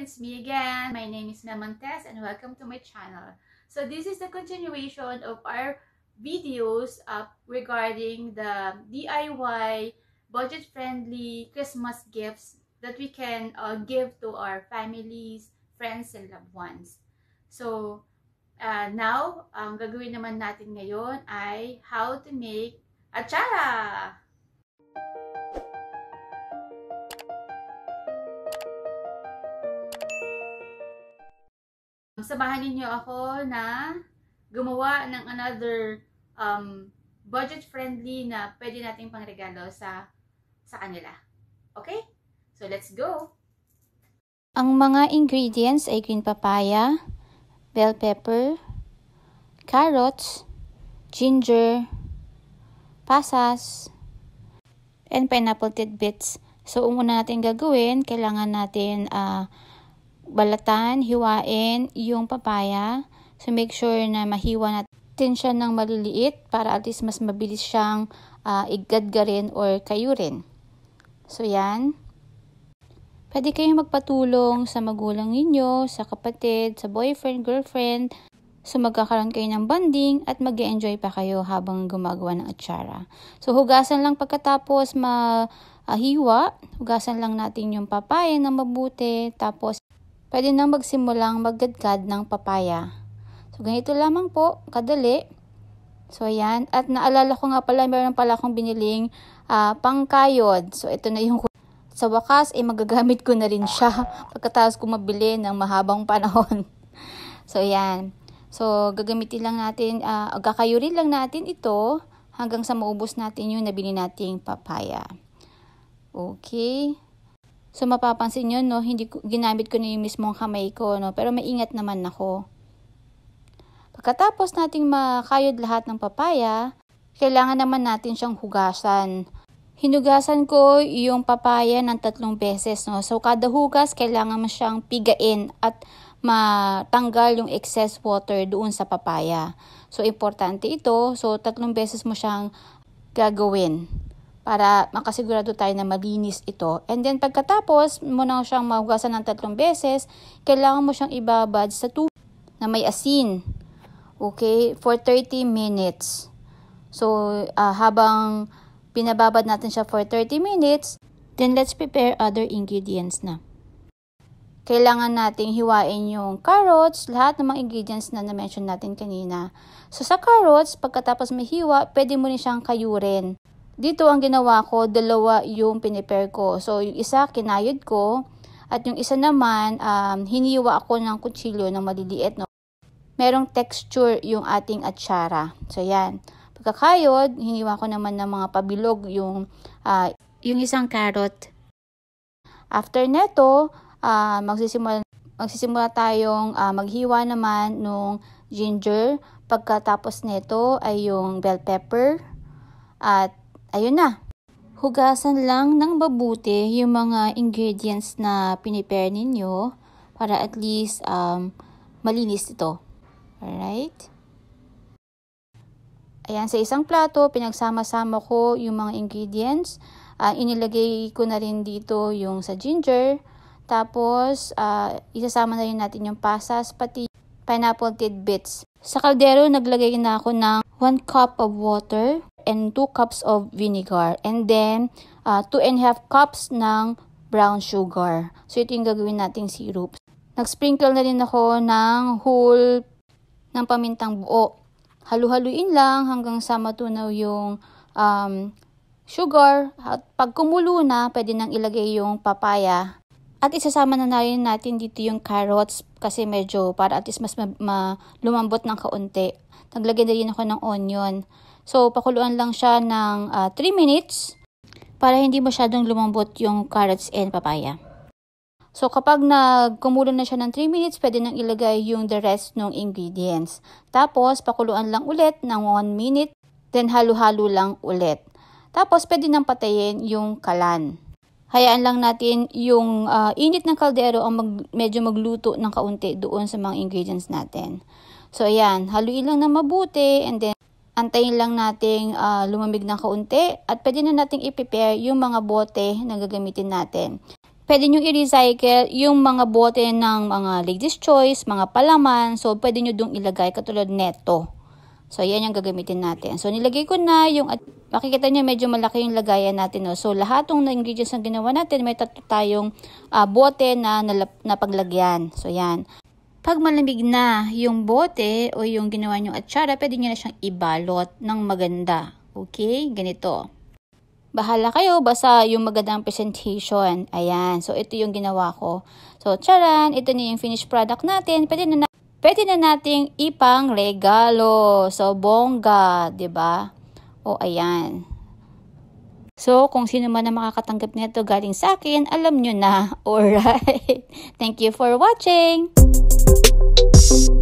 everyone, it's me again. My name is Memontes and welcome to my channel. So this is the continuation of our videos up regarding the DIY budget-friendly Christmas gifts that we can uh, give to our families, friends, and loved ones. So uh, now, ang gagawin naman natin ngayon ay how to make achara! samahan ninyo ako na gumawa ng another um, budget-friendly na pwede nating pangregalo sa sa kanila. Okay? So, let's go! Ang mga ingredients ay green papaya, bell pepper, carrots, ginger, pasas, and pineapple tidbits. So, umuna natin gagawin, kailangan natin uh, balatan, hiwain yung papaya. So make sure na mahiwa natin siya ng maliliit para at least mas mabilis siyang uh, igadgarin or kayurin. So yan. Pwede kayong magpatulong sa magulang ninyo, sa kapatid, sa boyfriend, girlfriend. So magkakaroon kayo ng bonding at mag enjoy pa kayo habang gumagawa ng atsara. So hugasan lang pagkatapos mahiwa, ah, hugasan lang natin yung papaya ng mabuti, tapos pwede nang magsimulang maggadgad ng papaya. So, ganito lamang po, kadali. So, ayan. At naalala ko nga pala, meron pala akong biniling uh, pangkayod. So, ito na yung sa wakas, ay eh, magagamit ko na rin siya pagkatapos ko mabili ng mahabang panahon. so, ayan. So, gagamitin lang natin, uh, ah, kakayurin lang natin ito hanggang sa maubos natin yung nabili nating papaya. Okay. So mapapansin niyo no, hindi ginamit ko na yung mismong kamay ko, no, pero maingat naman ako. Pagkatapos nating makayod lahat ng papaya, kailangan naman natin siyang hugasan. Hinugasan ko yung papaya ng tatlong beses. No? So, kada hugas, kailangan mo siyang pigain at matanggal yung excess water doon sa papaya. So, importante ito. So, tatlong beses mo siyang gagawin para makasigurado tayo na malinis ito. And then pagkatapos mo na siyang mahugasan ng tatlong beses, kailangan mo siyang ibabad sa tubig na may asin. Okay, for 30 minutes. So, uh, habang pinababad natin siya for 30 minutes, then let's prepare other ingredients na kailangan nating hiwain yung carrots, lahat ng mga ingredients na na-mention natin kanina. So sa carrots, pagkatapos mahiwa, pwede mo rin siyang kayurin. Dito ang ginawa ko, dalawa yung pinipare ko. So, yung isa kinayod ko at yung isa naman um, hiniwa ako ng kutsilyo ng maliliit. No? Merong texture yung ating atsara. So, yan. Pagkakayod, hiniwa ko naman ng mga pabilog yung, uh, yung isang carrot. After neto, uh, magsisimula, magsisimula tayong uh, maghiwa naman nung ginger. Pagkatapos neto ay yung bell pepper at ayun na. Hugasan lang ng mabuti yung mga ingredients na pinipare ninyo para at least um, malinis ito. Alright? Ayan, sa isang plato, pinagsama-sama ko yung mga ingredients. Uh, inilagay ko na rin dito yung sa ginger. Tapos, uh, isasama na rin natin yung pasas, pati pineapple tidbits. Sa kaldero, naglagay na ako ng 1 cup of water and 2 cups of vinegar. And then, uh, 2 and a half cups ng brown sugar. So, ito yung gagawin nating syrup. Nag-sprinkle na rin ako ng whole ng pamintang buo. Halu-haluin lang hanggang sa matunaw yung um, sugar. At pag kumulo na, pwede nang ilagay yung papaya. At isasama na natin natin dito yung carrots kasi medyo para at least mas ma, ma lumambot ng kaunti. Naglagay na rin ako ng onion. So, pakuluan lang siya ng uh, ah, 3 minutes para hindi masyadong lumambot yung carrots and papaya. So, kapag nagkumulo na siya ng 3 minutes, pwede nang ilagay yung the rest ng ingredients. Tapos, pakuluan lang ulit ng 1 minute, then halo-halo lang ulit. Tapos, pwede nang patayin yung kalan. Hayaan lang natin yung uh, init ng kaldero ang mag, medyo magluto ng kaunti doon sa mga ingredients natin. So, ayan. Haluin lang na mabuti and then antayin lang nating uh, lumamig ng kaunti at pwede na nating i-prepare yung mga bote na gagamitin natin. Pwede nyo i-recycle yung mga bote ng mga ladies choice, mga palaman, so pwede nyo dong ilagay katulad neto. So yan yung gagamitin natin. So nilagay ko na yung, at makikita nyo medyo malaki yung lagayan natin. No? So lahat ng ingredients na ginawa natin, may tatlo tayong uh, bote na, na, na paglagyan. So yan. Pag malamig na yung bote o yung ginawa nyong atsara, pwede nyo na siyang ibalot ng maganda. Okay? Ganito. Bahala kayo, basta yung magandang presentation. Ayan. So, ito yung ginawa ko. So, charan, ito na yung finished product natin. Pwede na, na pwede na nating ipang regalo. So, bongga, ba? Diba? O, ayan. So, kung sino man na makakatanggap nito galing sa akin, alam nyo na. Alright. Thank you for watching. Música